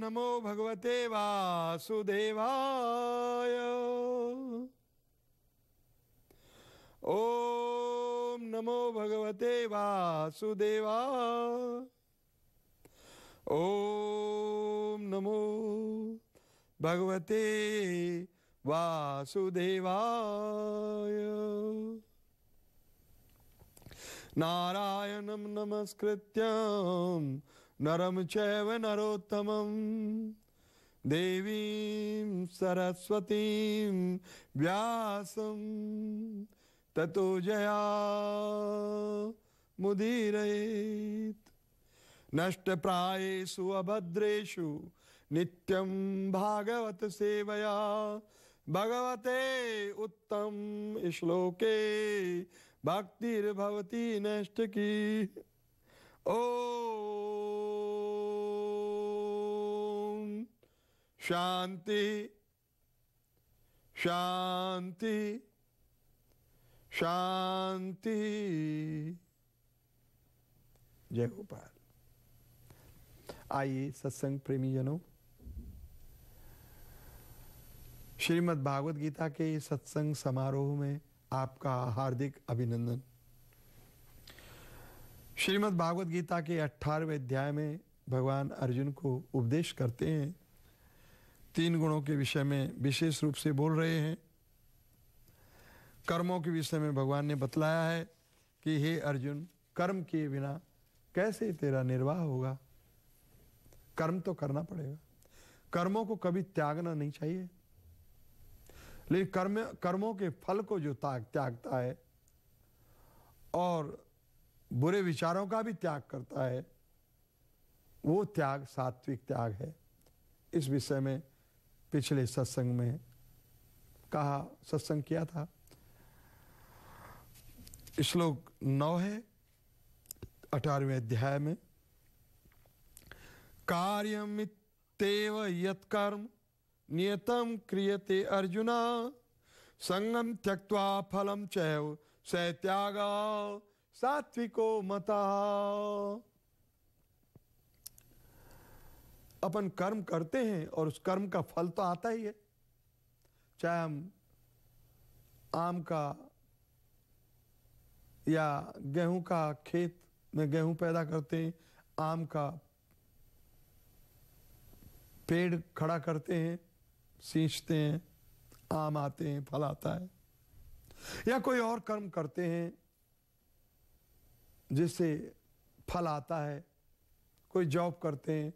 नमो भगवते वासुदेवाय ओम नमो भगवते वासुदेवा ओम नमो भगवते वासुदेवाय नारायणं नमस्कृत्यम् नरम चैव नरोत्तम देवीं सरस्वतीं व्यासं ततो जया मुदीरयेत् नष्टप्रायेषु अभद्रेषु नित्यं भागवत सेवया भगवते उत्तम श्लोके भक्तिर्भवती नष्ट की ओ शांति शांति शांति जय गोपाल आइए सत्संग प्रेमी जनों श्रीमद भागवत गीता के सत्संग समारोह में आपका हार्दिक अभिनंदन श्रीमद भागवत गीता के अठारहवें अध्याय में भगवान अर्जुन को उपदेश करते हैं तीन गुणों के विषय में विशेष रूप से बोल रहे हैं कर्मों के विषय में भगवान ने बतलाया है कि हे अर्जुन कर्म किए बिना कैसे तेरा निर्वाह होगा कर्म तो करना पड़ेगा कर्मों को कभी त्यागना नहीं चाहिए लेकिन कर्म कर्मों के फल को जो ताग त्यागता है और बुरे विचारों का भी त्याग करता है वो त्याग सात्विक त्याग है इस विषय में पिछले सत्संग में कहा सत्संग किया था श्लोक नौ है अठारहवें अध्याय में कार्यमितेव यत्कर्म नियतम क्रियते अर्जुन संगम त्यक्त फलम चैव सत्यागा सात्विको मता अपन कर्म करते हैं और उस कर्म का फल तो आता ही है चाहे हम आम का या गेहूं का खेत में गेहूं पैदा करते हैं आम का पेड़ खड़ा करते हैं सींचते हैं आम आते हैं फल आता है या कोई और कर्म करते हैं जिससे फल आता है कोई जॉब करते हैं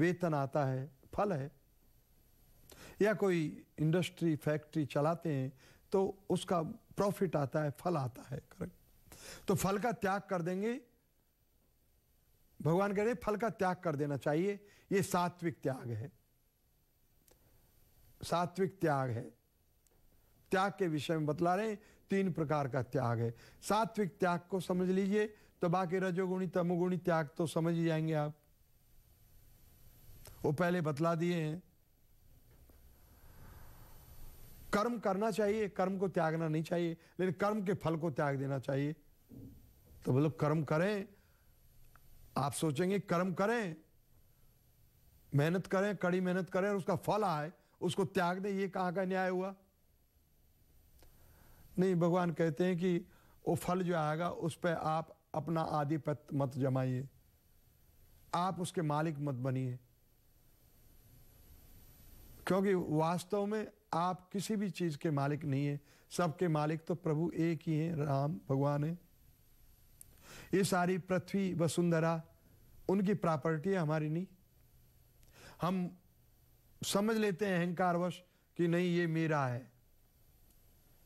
वेतन आता है फल है या कोई इंडस्ट्री फैक्ट्री चलाते हैं तो उसका प्रॉफिट आता है फल आता है करेक्ट तो फल का त्याग कर देंगे भगवान कह रहे फल का त्याग कर देना चाहिए ये सात्विक त्याग है सात्विक त्याग है त्याग के विषय में बतला रहे तीन प्रकार का त्याग है सात्विक त्याग को समझ लीजिए तो बाकी रजोगुणी तमोगुणी त्याग तो समझ ही जाएंगे आप वो पहले बतला दिए हैं कर्म करना चाहिए कर्म को त्यागना नहीं चाहिए लेकिन कर्म के फल को त्याग देना चाहिए तो मतलब कर्म करें आप सोचेंगे कर्म करें मेहनत करें कड़ी मेहनत करें और उसका फल आए उसको त्याग दें ये कहां का न्याय हुआ नहीं भगवान कहते हैं कि वो फल जो आएगा उस पर आप अपना आधिपत्य मत जमाइए आप उसके मालिक मत बनिए क्योंकि वास्तव में आप किसी भी चीज के मालिक नहीं है सबके मालिक तो प्रभु एक ही हैं राम भगवान है ये सारी पृथ्वी वसुंधरा उनकी प्रॉपर्टी है हमारी नहीं हम समझ लेते हैं अहंकारवश कि नहीं ये मेरा है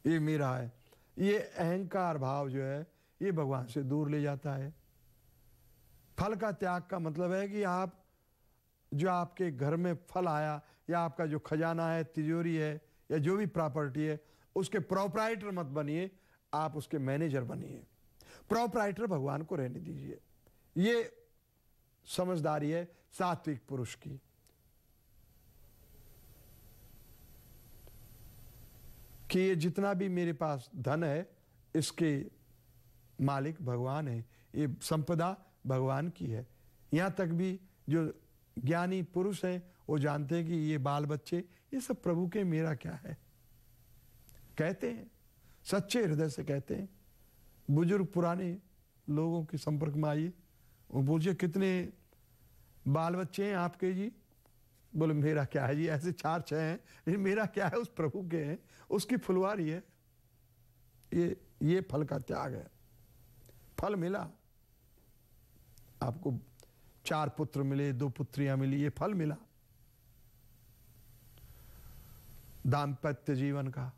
ये मेरा है ये अहंकार भाव जो है ये भगवान से दूर ले जाता है फल का त्याग का मतलब है कि आप जो आपके घर में फल आया या आपका जो खजाना है तिजोरी है या जो भी प्रॉपर्टी है उसके प्रोपराइटर मत बनिए आप उसके मैनेजर बनिए प्रोपराइटर भगवान को रहने दीजिए ये समझदारी है सात्विक पुरुष की कि ये जितना भी मेरे पास धन है इसके मालिक भगवान है ये संपदा भगवान की है यहाँ तक भी जो ज्ञानी पुरुष हैं वो जानते हैं कि ये बाल बच्चे ये सब प्रभु के मेरा क्या है कहते हैं सच्चे हृदय से कहते हैं बुजुर्ग पुराने लोगों के संपर्क में आइए वो पूछिए कितने बाल बच्चे हैं आपके जी बोले मेरा क्या है जी ऐसे चार छः हैं लेकिन मेरा क्या है उस प्रभु के हैं उसकी फुलवारी है ये ये फल का त्याग है फल मिला आपको चार पुत्र मिले दो पुत्रियां मिली ये फल मिला दाम्पत्य जीवन का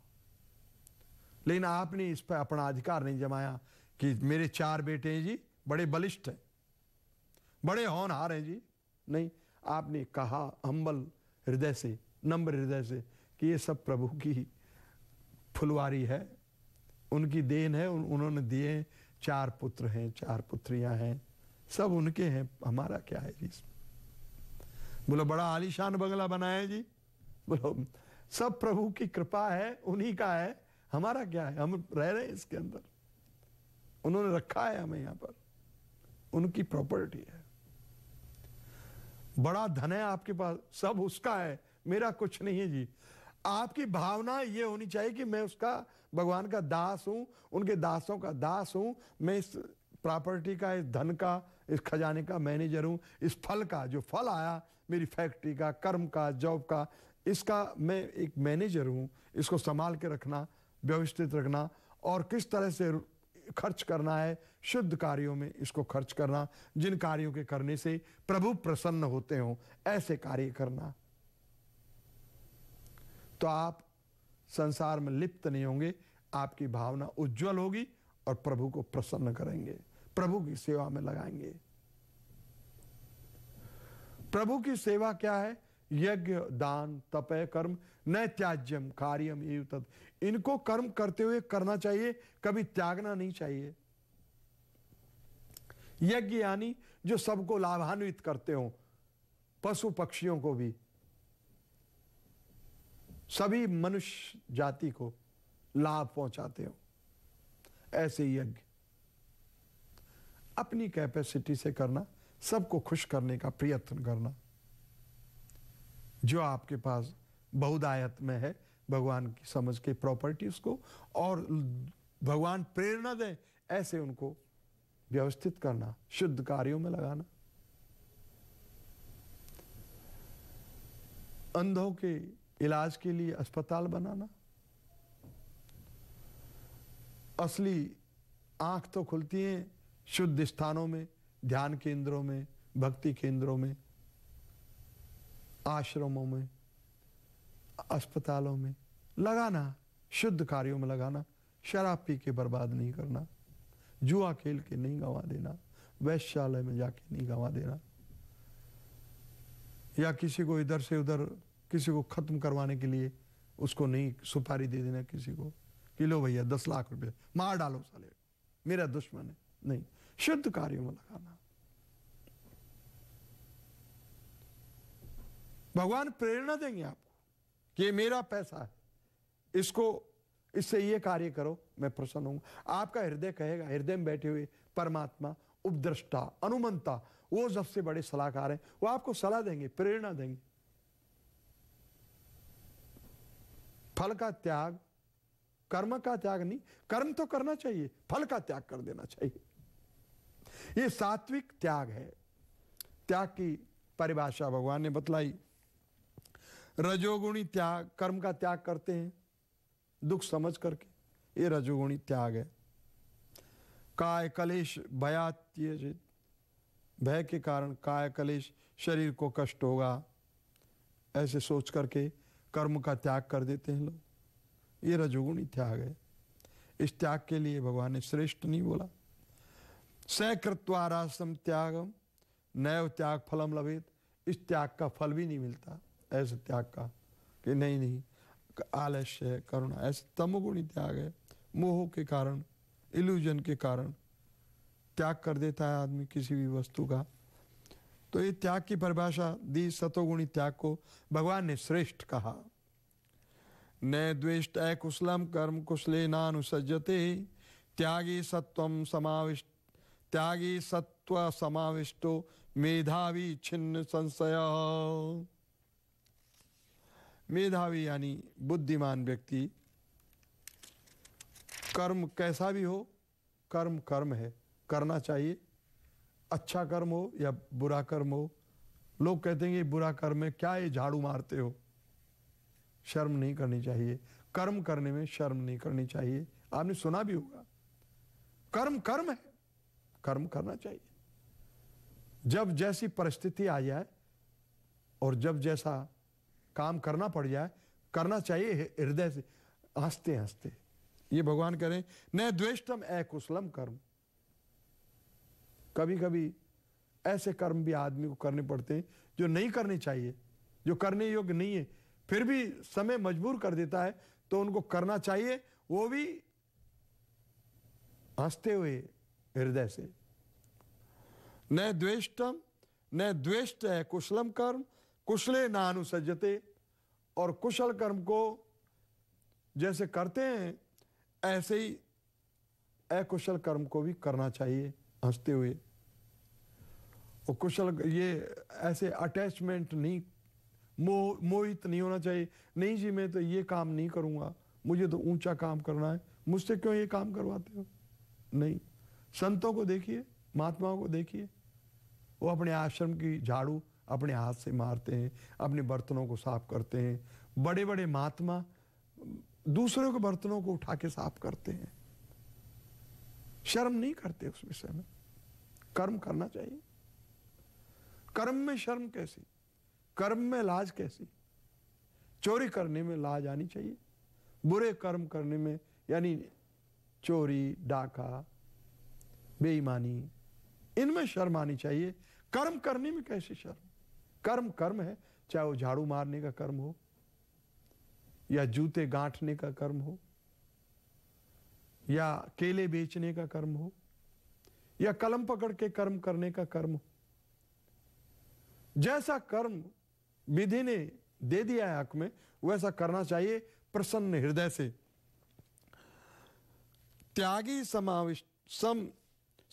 लेकिन आपने इस पर अपना अधिकार नहीं जमाया कि मेरे चार बेटे हैं जी बड़े बलिष्ठ हैं बड़े होनहार हैं जी नहीं आपने कहा हम्बल हृदय से नम्र हृदय से कि ये सब प्रभु की फुलवारी है उनकी देन है उन, उन्होंने दिए चार पुत्र हैं चार पुत्रियां हैं सब उनके हैं हमारा क्या है जी बोलो बड़ा आलीशान बंगला बनाया जी बोलो सब प्रभु की कृपा है उन्हीं का है हमारा क्या है हम रह रहे हैं इसके अंदर उन्होंने रखा है हमें यहां पर उनकी प्रॉपर्टी है बड़ा धन है आपके पास सब उसका है मेरा कुछ नहीं है जी आपकी भावना यह होनी चाहिए कि मैं उसका भगवान का दास हूं उनके दासों का दास हूं मैं इस प्रॉपर्टी का इस धन का इस खजाने का मैनेजर हूँ इस फल का जो फल आया मेरी फैक्ट्री का कर्म का जॉब का इसका मैं एक मैनेजर हूँ इसको संभाल के रखना व्यवस्थित रखना और किस तरह से खर्च करना है शुद्ध कार्यों में इसको खर्च करना जिन कार्यों के करने से प्रभु प्रसन्न होते हों ऐसे कार्य करना तो आप संसार में लिप्त नहीं होंगे आपकी भावना उज्जवल होगी और प्रभु को प्रसन्न करेंगे प्रभु की सेवा में लगाएंगे प्रभु की सेवा क्या है यज्ञ दान तप कर्म न त्याज्यम कार्यम एव तद इनको कर्म करते हुए करना चाहिए कभी त्यागना नहीं चाहिए यज्ञ यानी जो सबको लाभान्वित करते हो पशु पक्षियों को भी सभी मनुष्य जाति को लाभ पहुंचाते हो ऐसे यज्ञ अपनी कैपेसिटी से करना सबको खुश करने का प्रयत्न करना जो आपके पास बहुदायत में है भगवान की समझ के प्रॉपर्टी को और भगवान प्रेरणा दे ऐसे उनको व्यवस्थित करना शुद्ध कार्यों में लगाना अंधों के इलाज के लिए अस्पताल बनाना असली आंख तो खुलती है शुद्ध स्थानों में ध्यान केंद्रों में भक्ति केंद्रों में आश्रमों में अस्पतालों में लगाना शुद्ध कार्यों में लगाना शराब पी के बर्बाद नहीं करना जुआ खेल के नहीं गंवा देना वैश्यालय में जाके नहीं गंवा देना या किसी को इधर से उधर किसी को ख़त्म करवाने के लिए उसको नहीं सुपारी दे देना किसी को कि लो भैया दस लाख रुपए मार डालो साले मेरा दुश्मन है नहीं शुद्ध कार्यों में लगाना भगवान प्रेरणा देंगे आपको कि ये मेरा पैसा है इसको इससे ये कार्य करो मैं प्रसन्न हूंगा आपका हृदय कहेगा हृदय में बैठे हुए परमात्मा उपद्रष्टा अनुमंता वो सबसे बड़े सलाहकार हैं वो आपको सलाह देंगे प्रेरणा देंगे फल का त्याग कर्म का त्याग नहीं कर्म तो करना चाहिए फल का त्याग कर देना चाहिए ये सात्विक त्याग है त्याग की परिभाषा भगवान ने बतलाई रजोगुणी त्याग कर्म का त्याग करते हैं दुख समझ करके ये रजोगुणी त्याग है काय कलेश भयात्य भय के कारण काय कलेश शरीर को कष्ट होगा ऐसे सोच करके कर्म का त्याग कर देते हैं लोग ये रजोगुणी त्याग है इस त्याग के लिए भगवान ने श्रेष्ठ नहीं बोला स त्याग नैव त्याग फलम लभित इस त्याग का फल भी नहीं मिलता ऐसे त्याग का कि नहीं नहीं आलस्य है करुणा ऐसे तमोगुणी त्याग है मोह के कारण इल्यूजन के कारण त्याग कर देता है आदमी किसी भी वस्तु का तो ये त्याग की परिभाषा दी सतोगुणी त्याग को भगवान ने श्रेष्ठ कहा न द्वेष्ट अकुशलम कर्म कुशले नानुसजते त्यागी सत्वम समाविष्ट त्यागी सत्व समाविष्टो मेधावी छिन्न संशय मेधावी यानी बुद्धिमान व्यक्ति कर्म कैसा भी हो कर्म कर्म है करना चाहिए अच्छा कर्म हो या बुरा कर्म हो लोग कहते हैं कि बुरा कर्म है क्या ये झाड़ू मारते हो शर्म नहीं करनी चाहिए कर्म करने में शर्म नहीं करनी चाहिए आपने सुना भी होगा कर्म कर्म है कर्म करना चाहिए जब जैसी परिस्थिति आ जाए और जब जैसा काम करना पड़ जाए करना चाहिए हृदय से हंसते हंसते ये भगवान कह हैं न द्वेष्टम ए कुशलम कर्म कभी कभी ऐसे कर्म भी आदमी को करने पड़ते हैं जो नहीं करने चाहिए जो करने योग्य नहीं है फिर भी समय मजबूर कर देता है तो उनको करना चाहिए वो भी हंसते हुए हृदय से न द्वेष्टम न द्वेष्ट है कुशलम कर्म कुशले न अनुसजते और कुशल कर्म को जैसे करते हैं ऐसे ही अकुशल कर्म को भी करना चाहिए हंसते हुए और कुशल ये ऐसे अटैचमेंट नहीं मोह मोहित नहीं होना चाहिए नहीं जी मैं तो ये काम नहीं करूँगा मुझे तो ऊंचा काम करना है मुझसे क्यों ये काम करवाते हो नहीं संतों को देखिए महात्माओं को देखिए वो अपने आश्रम की झाड़ू अपने हाथ से मारते हैं अपने बर्तनों को साफ करते हैं बड़े बड़े महात्मा दूसरों के बर्तनों को उठा के साफ करते हैं शर्म नहीं करते उस विषय में कर्म करना चाहिए कर्म में शर्म कैसी कर्म में लाज कैसी चोरी करने में लाज आनी चाहिए बुरे कर्म करने में यानी चोरी डाका बेईमानी इनमें शर्म आनी चाहिए कर्म करने में कैसे शर्म कर्म कर्म है चाहे वो झाड़ू मारने का कर्म हो या जूते गांठने का कर्म हो या केले बेचने का कर्म हो या कलम पकड़ के कर्म करने का कर्म हो जैसा कर्म विधि ने दे दिया है हक में वैसा करना चाहिए प्रसन्न हृदय से त्यागी समाविष्ट सम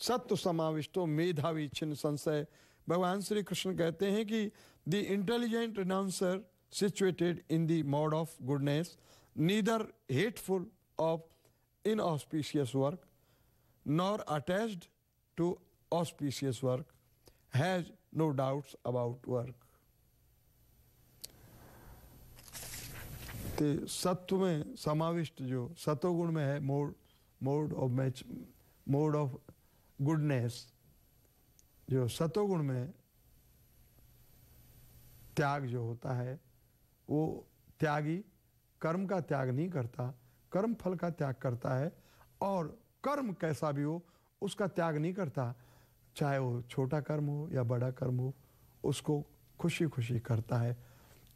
सत्व समाविष्टो मेधावी छिन्न संशय भगवान श्री कृष्ण कहते हैं कि the intelligent renouncer situated in the mode of goodness neither hateful of inauspicious work nor attached to auspicious work has no doubts about work तो सत्व में समाविष्ट जो सतोगुण में है mode mode of match mode of goodness जो सतोगुण में त्याग जो होता है वो त्यागी कर्म का त्याग नहीं करता कर्म फल का त्याग करता है और कर्म कैसा भी हो उसका त्याग नहीं करता चाहे वो छोटा कर्म हो या बड़ा कर्म हो उसको खुशी खुशी करता है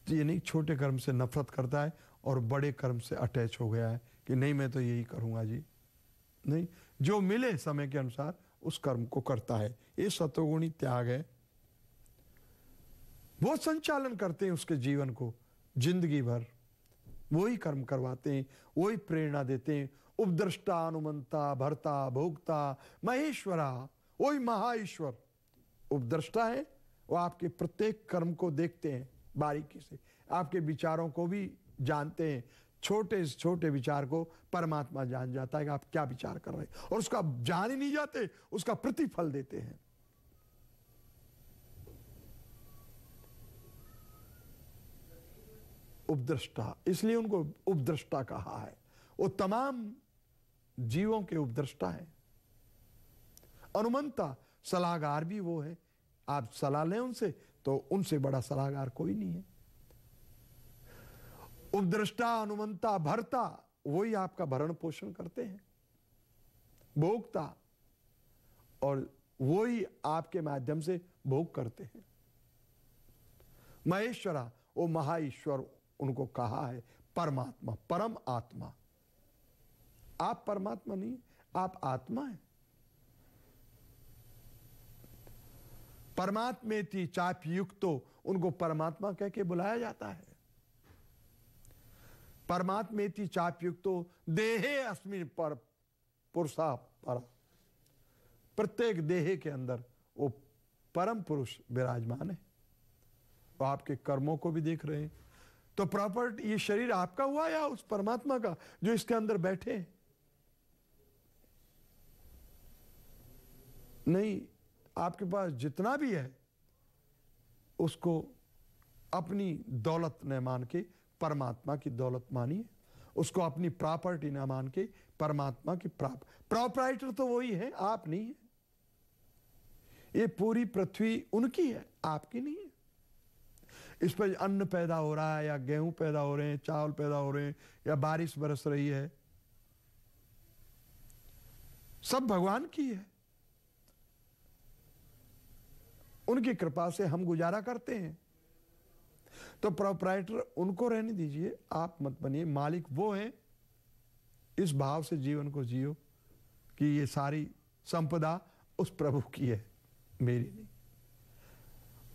यानी छोटे कर्म से नफरत करता है और बड़े कर्म से अटैच हो गया है कि नहीं मैं तो यही करूँगा जी नहीं जो मिले समय के अनुसार उस कर्म को करता है ये सतोगुणी त्याग है वो संचालन करते हैं उसके जीवन को जिंदगी भर वही कर्म करवाते हैं वही प्रेरणा देते हैं उपद्रष्टा अनुमंता भरता भोक्ता महेश्वरा वही महाईश्वर उपद्रष्टा है वो आपके प्रत्येक कर्म को देखते हैं बारीकी से आपके विचारों को भी जानते हैं छोटे से छोटे विचार को परमात्मा जान जाता है कि आप क्या विचार कर रहे हैं और उसका जान ही नहीं जाते उसका प्रतिफल देते हैं उपदृष्टा इसलिए उनको उपद्रष्टा कहा है वो तमाम जीवों के उपदृष्टा है अनुमंता सलाहगार भी वो है आप सलाह लें उनसे तो उनसे बड़ा सलाहगार कोई नहीं है उपदृष्टा अनुमंता भरता वही आपका भरण पोषण करते हैं भोगता और वो ही आपके माध्यम से भोग करते हैं महेश्वरा वो महाईश्वर उनको कहा है परमात्मा परम आत्मा आप परमात्मा नहीं आप आत्मा है परमात्मे थी चाप युक्त तो उनको परमात्मा कह के बुलाया जाता है परमात्मेति चापयुक्तो देहे अस्मिन पर पुरुषा पर प्रत्येक देहे के अंदर वो परम पुरुष विराजमान है वो आपके कर्मों को भी देख रहे हैं तो प्रॉपर ये शरीर आपका हुआ या उस परमात्मा का जो इसके अंदर बैठे नहीं आपके पास जितना भी है उसको अपनी दौलत ने मान के परमात्मा की दौलत मानिए उसको अपनी प्रॉपर्टी ना मान के परमात्मा की प्राप प्रॉपराइटर तो वही है आप नहीं है ये पूरी पृथ्वी उनकी है आपकी नहीं है इस पर अन्न पैदा हो रहा है या गेहूं पैदा हो रहे हैं चावल पैदा हो रहे हैं या बारिश बरस रही है सब भगवान की है उनकी कृपा से हम गुजारा करते हैं तो प्रोपराइटर उनको रहने दीजिए आप मत बनिए मालिक वो हैं इस भाव से जीवन को जियो कि ये सारी संपदा उस प्रभु की है मेरी नहीं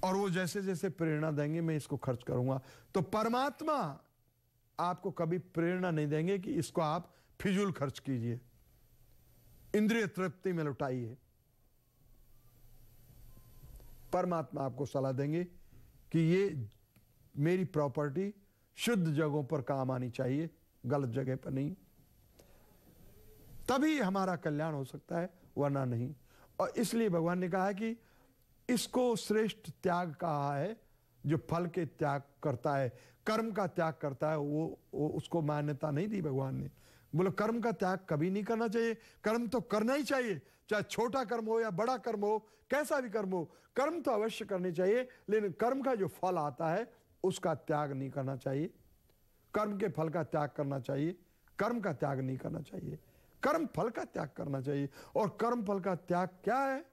और वो जैसे जैसे प्रेरणा देंगे मैं इसको खर्च करूंगा तो परमात्मा आपको कभी प्रेरणा नहीं देंगे कि इसको आप फिजूल खर्च कीजिए इंद्रिय तृप्ति में लुटाइए परमात्मा आपको सलाह देंगे कि ये मेरी प्रॉपर्टी शुद्ध जगहों पर काम आनी चाहिए गलत जगह पर नहीं तभी हमारा कल्याण हो सकता है वरना नहीं और इसलिए भगवान ने कहा है कि इसको श्रेष्ठ त्याग कहा है जो फल के त्याग करता है कर्म का त्याग करता है वो, वो उसको मान्यता नहीं दी भगवान ने बोलो कर्म का त्याग कभी नहीं करना चाहिए कर्म तो करना ही चाहिए चाहे छोटा कर्म हो या बड़ा कर्म हो कैसा भी कर्म हो कर्म तो अवश्य करने चाहिए लेकिन कर्म का जो फल आता है उसका त्याग नहीं करना चाहिए कर्म के फल का त्याग करना चाहिए कर्म का त्याग नहीं करना चाहिए कर्म फल का त्याग करना चाहिए और कर्म फल का त्याग क्या है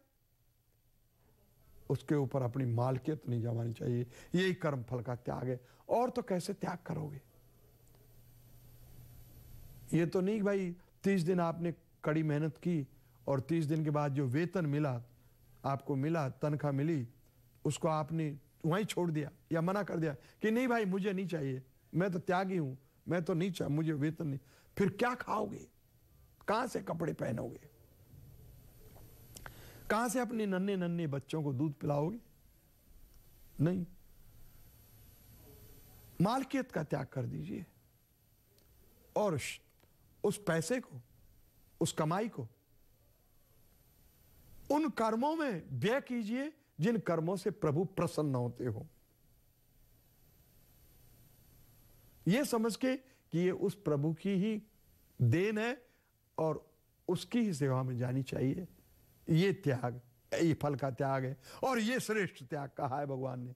उसके ऊपर अपनी मालकियत नहीं जमानी चाहिए यही कर्म फल का त्याग है और तो कैसे त्याग करोगे ये तो नहीं भाई तीस दिन आपने कड़ी मेहनत की और तीस दिन के बाद जो वेतन मिला आपको मिला तनख्वाह मिली उसको आपने वहीं छोड़ दिया या मना कर दिया कि नहीं भाई मुझे नहीं चाहिए मैं तो त्यागी हूं मैं तो नहीं चाहू मुझे वेतन नहीं फिर क्या खाओगे कहां से कपड़े पहनोगे कहां से अपने नन्हे नन्हे बच्चों को दूध पिलाओगे नहीं मालकियत का त्याग कर दीजिए और उस पैसे को उस कमाई को उन कर्मों में व्यय कीजिए जिन कर्मों से प्रभु प्रसन्न होते हो यह समझ के कि ये उस प्रभु की ही देन है और उसकी ही सेवा में जानी चाहिए ये त्याग ये फल का त्याग है और ये श्रेष्ठ त्याग कहा है भगवान ने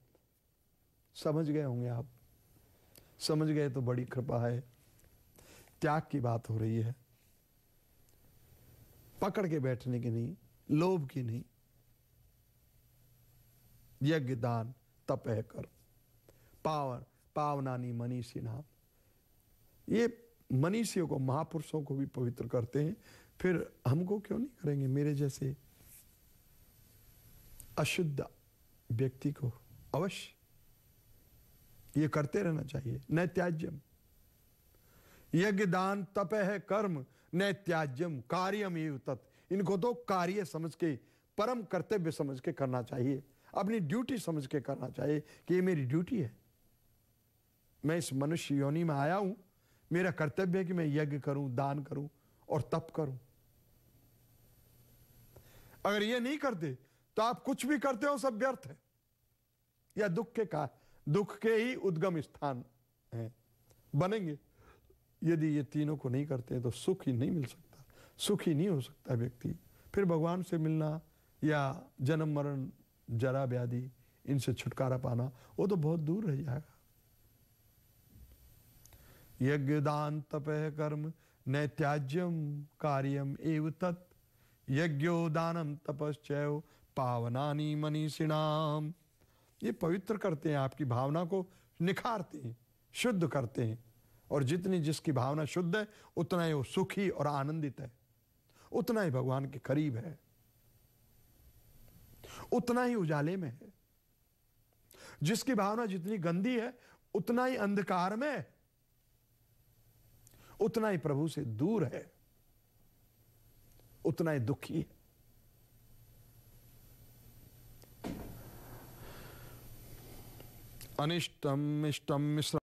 समझ गए होंगे आप समझ गए तो बड़ी कृपा है त्याग की बात हो रही है पकड़ के बैठने की नहीं लोभ की नहीं यज्ञ दान तप है कर पावन पावनानी मनीषी नाम ये मनीषियों को महापुरुषों को भी पवित्र करते हैं फिर हमको क्यों नहीं करेंगे मेरे जैसे अशुद्ध व्यक्ति को अवश्य ये करते रहना चाहिए नैत्याज्यम यज्ञ दान तप है कर्म नैत्याज्यम कार्यम ये तत् इनको तो कार्य समझ के परम कर्तव्य समझ के करना चाहिए अपनी ड्यूटी समझ के करना चाहिए कि ये मेरी ड्यूटी है मैं इस मनुष्य योनि में आया हूं मेरा कर्तव्य है कि मैं यज्ञ करूं दान करूं और तप करूं अगर ये नहीं करते तो आप कुछ भी करते हो सब व्यर्थ है या दुख के का दुख के ही उद्गम स्थान है बनेंगे यदि ये तीनों को नहीं करते हैं तो सुख ही नहीं मिल सकता सुख ही नहीं हो सकता व्यक्ति फिर भगवान से मिलना या जन्म मरण जरा व्याधि इनसे छुटकारा पाना वो तो बहुत दूर रह जाएगा यज्ञ दान तपह कर्म न त्याज्यम कार्यम एव तत् यज्ञो दानम तपस्व पावनानी मनीषिणाम ये पवित्र करते हैं आपकी भावना को निखारते हैं शुद्ध करते हैं और जितनी जिसकी भावना शुद्ध है उतना ही वो सुखी और आनंदित है उतना ही भगवान के करीब है उतना ही उजाले में है जिसकी भावना जितनी गंदी है उतना ही अंधकार में उतना ही प्रभु से दूर है उतना ही दुखी है अनिष्टम इष्टम मिश्र